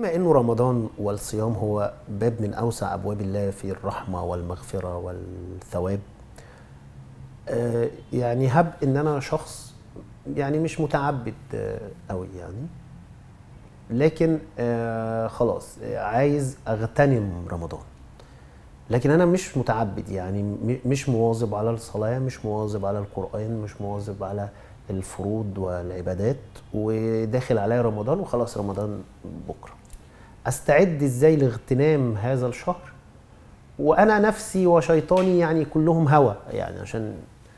بما انه رمضان والصيام هو باب من اوسع ابواب الله في الرحمه والمغفره والثواب آه، يعني هب ان انا شخص يعني مش متعبد قوي آه، يعني لكن آه، خلاص عايز اغتنم رمضان لكن انا مش متعبد يعني مش مواظب على الصلاه مش مواظب على القران مش مواظب على الفروض والعبادات وداخل عليا رمضان وخلاص رمضان بكره استعد ازاي لاغتنام هذا الشهر وانا نفسي وشيطاني يعني كلهم هوى يعني عشان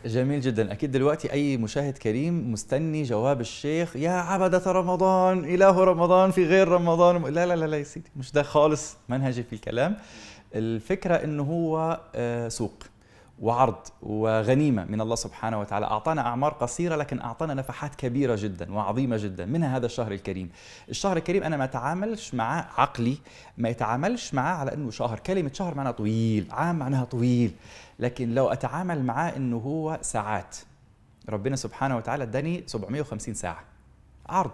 جميل جدا اكيد دلوقتي اي مشاهد كريم مستني جواب الشيخ يا عبدة رمضان اله رمضان في غير رمضان لا لا لا لا يا سيدي مش ده خالص منهجي في الكلام الفكره انه هو آه، سوق وعرض وغنيمة من الله سبحانه وتعالى أعطانا أعمار قصيرة لكن أعطانا نفحات كبيرة جدا وعظيمة جدا منها هذا الشهر الكريم الشهر الكريم أنا ما أتعاملش معاه عقلي ما يتعاملش معاه على أنه شهر كلمة شهر معناها طويل عام معناها طويل لكن لو أتعامل معاه أنه هو ساعات ربنا سبحانه وتعالى اداني 750 ساعة عرض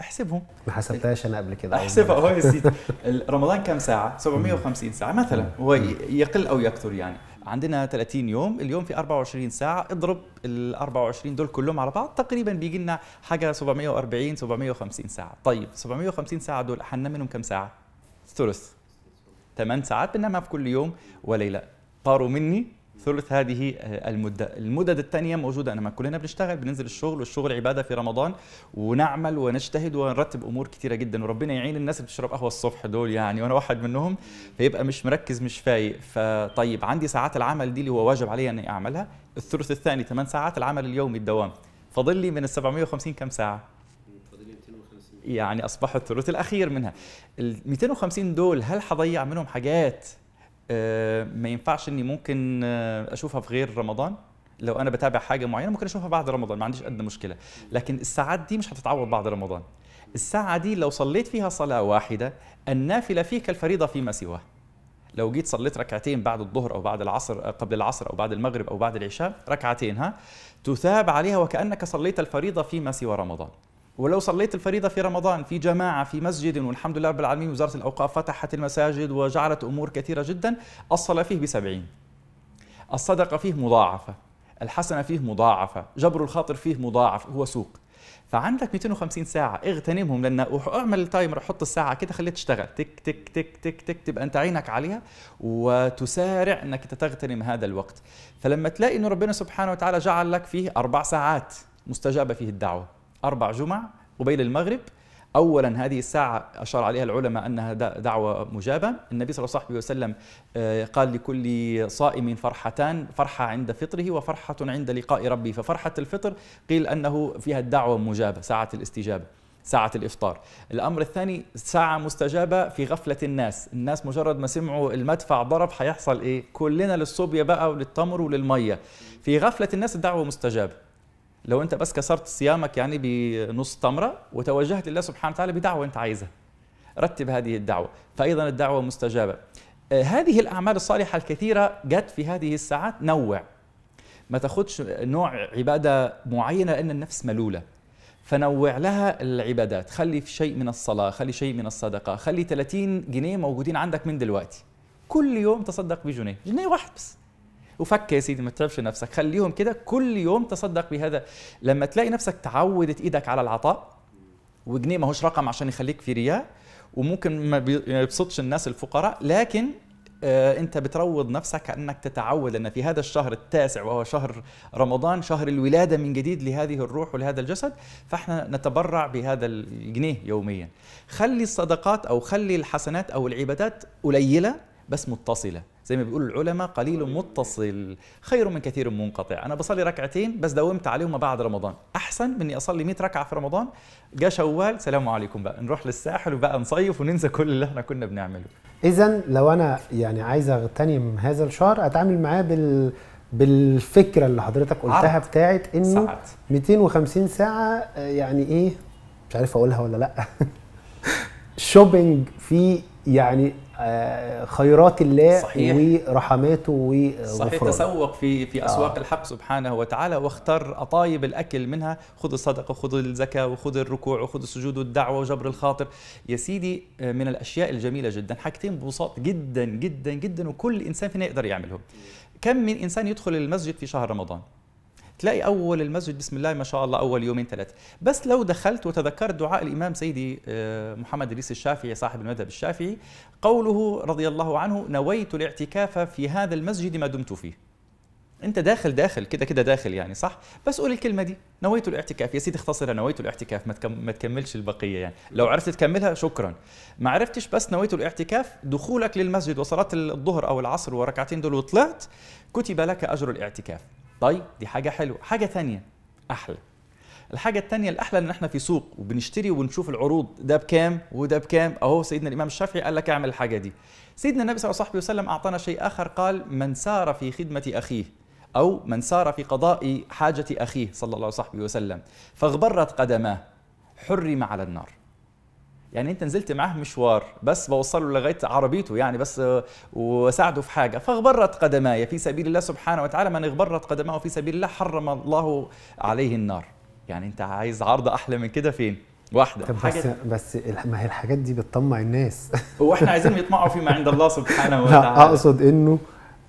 احسبهم ما حسبتهاش انا قبل كده احسبها هو رمضان كم ساعه 750 ساعه مثلا هو يقل او يكثر يعني عندنا 30 يوم اليوم في 24 ساعه اضرب ال 24 دول كلهم على بعض تقريبا بيجي لنا حاجه 740 750 ساعه طيب 750 ساعه دول هننام منهم كم ساعه ثلث 8 ساعات بننامها في كل يوم وليله طاروا مني ثلث هذه المدة المدد الثانية موجودة أنا ما كلنا بنشتغل بننزل الشغل والشغل عبادة في رمضان ونعمل ونجتهد ونرتب أمور كثيرة جدا وربنا يعين الناس اللي بتشرب قهوة الصبح دول يعني وأنا واحد منهم فيبقى مش مركز مش فايق فطيب عندي ساعات العمل دي اللي هو واجب علي أني أعملها الثلث الثاني 8 ساعات العمل اليومي الدوام فاضل لي من ال 750 كم ساعة؟ يعني أصبح الثلث الاخير منها ال 250 دول هل حضيع منهم حاجات آه، ما ينفعش اني ممكن آه، اشوفها في غير رمضان لو انا بتابع حاجه معينه ممكن اشوفها بعد رمضان ما عنديش قد مشكله لكن الساعات دي مش هتتعوض بعد رمضان الساعه دي لو صليت فيها صلاه واحده النافله فيك الفريضه فيما سواه لو جيت صليت ركعتين بعد الظهر او بعد العصر آه، قبل العصر او بعد المغرب او بعد العشاء ركعتين ها تثاب عليها وكانك صليت الفريضه فيما سوى رمضان ولو صليت الفريضة في رمضان في جماعة في مسجد والحمد لله رب العالمين وزارة الأوقاف فتحت المساجد وجعلت أمور كثيرة جدا الصلاة فيه بسبعين الصدقة فيه مضاعفة الحسنة فيه مضاعفة جبر الخاطر فيه مضاعف هو سوق فعندك 250 ساعة اغتنمهم لأن اعمل تايمر حط الساعة كده خليها تشتغل تك تك تك تك تك تبقى أنت عينك عليها وتسارع أنك تغتنم هذا الوقت فلما تلاقي أنه ربنا سبحانه وتعالى جعل لك فيه أربع ساعات مستجابة فيه الدعوة أربع جمع قبيل المغرب اولا هذه الساعه اشار عليها العلماء انها دعوه مجابه النبي صلى الله عليه وسلم آه، قال لكل صائم فرحتان فرحه عند فطره وفرحه عند لقاء ربه ففرحه الفطر قيل انه فيها الدعوه مجابه ساعه الاستجابه ساعة الإفطار الأمر الثاني ساعة مستجابة في غفلة الناس الناس مجرد ما سمعوا المدفع ضرب هيحصل إيه؟ كلنا للصوبيا بقى وللتمر وللمية في غفلة الناس الدعوة مستجابة لو انت بس كسرت صيامك يعني بنص تمره وتوجهت لله سبحانه وتعالى بدعوه انت عايزها رتب هذه الدعوه فايضا الدعوه مستجابه آه، هذه الاعمال الصالحه الكثيره جت في هذه الساعات نوع ما تاخدش نوع عباده معينه لان النفس ملوله فنوع لها العبادات خلي في شيء من الصلاه خلي شيء من الصدقه خلي 30 جنيه موجودين عندك من دلوقتي كل يوم تصدق بجنيه جنيه واحد بس وفك يا سيدي ما تتعبش نفسك خليهم كده كل يوم تصدق بهذا لما تلاقي نفسك تعودت ايدك على العطاء وجنيه ما هوش رقم عشان يخليك في رياء وممكن ما بيبسطش الناس الفقراء لكن آه، انت بتروض نفسك انك تتعود ان في هذا الشهر التاسع وهو شهر رمضان شهر الولاده من جديد لهذه الروح ولهذا الجسد فاحنا نتبرع بهذا الجنيه يوميا خلي الصدقات او خلي الحسنات او العبادات قليله بس متصلة زي ما بيقول العلماء قليل متصل خير من كثير منقطع أنا بصلي ركعتين بس داومت عليهم بعد رمضان أحسن من إني أصلي 100 ركعة في رمضان جاء شوال سلام عليكم بقى نروح للساحل وبقى نصيف وننسى كل اللي احنا كنا بنعمله إذا لو أنا يعني عايز أغتنم هذا الشهر أتعامل معاه بال بالفكره اللي حضرتك قلتها عرض. بتاعت انه ساعت. 250 ساعه يعني ايه مش عارف اقولها ولا لا شوبينج في يعني آه، خيرات الله صحيح. ورحماته وغفرانه صحيح تسوق في في آه. اسواق آه. الحق سبحانه وتعالى واختر اطايب الاكل منها خذ الصدقه وخذ الزكاه وخذ الركوع وخذ السجود والدعوه وجبر الخاطر يا سيدي آه، من الاشياء الجميله جدا حاجتين ببساط جدا جدا جدا وكل انسان فينا يقدر يعملهم كم من انسان يدخل المسجد في شهر رمضان تلاقي اول المسجد بسم الله ما شاء الله اول يومين ثلاثه بس لو دخلت وتذكرت دعاء الامام سيدي آه، محمد ادريس الشافعي صاحب المذهب الشافعي قوله رضي الله عنه نويت الاعتكاف في هذا المسجد ما دمت فيه انت داخل داخل كده كده داخل يعني صح بس قول الكلمه دي نويت الاعتكاف يا سيدي اختصرها نويت الاعتكاف ما, ما تكملش البقيه يعني لو عرفت تكملها شكرا ما عرفتش بس نويت الاعتكاف دخولك للمسجد وصلاه الظهر او العصر وركعتين دول وطلعت كتب لك اجر الاعتكاف طيب دي حاجه حلوه حاجه ثانيه احلى الحاجة الثانية الأحلى إن إحنا في سوق وبنشتري وبنشوف العروض ده بكام وده بكام أهو سيدنا الإمام الشافعي قال لك أعمل الحاجة دي. سيدنا النبي صلى الله عليه وسلم أعطانا شيء آخر قال من سار في خدمة أخيه أو من سار في قضاء حاجة أخيه صلى الله عليه وسلم فاغبرت قدماه حرم على النار. يعني انت نزلت معاه مشوار بس بوصله لغايه عربيته يعني بس آه، واساعده في حاجه فاغبرت قدماي في سبيل الله سبحانه وتعالى من اغبرت قدماه في سبيل الله حرم الله عليه النار يعني انت عايز عرضه احلى من كده فين واحده طب بس بس ما هي الحاجات دي بتطمع الناس هو احنا عايزين يطمعوا فيما عند الله سبحانه وتعالى لا اقصد انه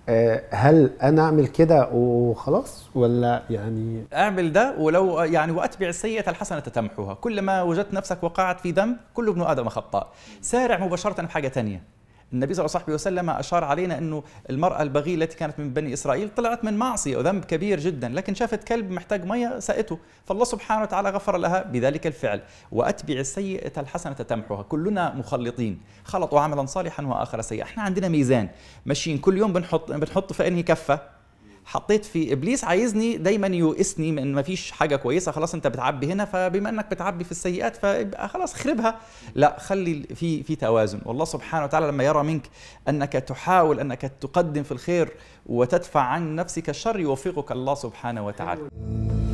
آه، هل انا اعمل كده وخلاص ولا يعني اعمل ده ولو يعني واتبع السيئه الحسنه تمحوها كلما وجدت نفسك وقعت في ذنب كل ابن ادم خطاء سارع مباشره بحاجه ثانيه النبي صلى الله عليه وسلم أشار علينا أنه المرأة البغية التي كانت من بني إسرائيل طلعت من معصية وذنب كبير جدا لكن شافت كلب محتاج مية سأته فالله سبحانه وتعالى غفر لها بذلك الفعل وأتبع السيئة الحسنة تمحها كلنا مخلطين خلطوا عملا صالحا وآخر سيئا احنا عندنا ميزان ماشيين كل يوم بنحط بنحط في انهي كفة حطيت في ابليس عايزني دايما يؤسني من ما فيش حاجه كويسه خلاص انت بتعبي هنا فبما انك بتعبي في السيئات فيبقى خلاص خربها لا خلي في في توازن والله سبحانه وتعالى لما يرى منك انك تحاول انك تقدم في الخير وتدفع عن نفسك الشر يوفقك الله سبحانه وتعالى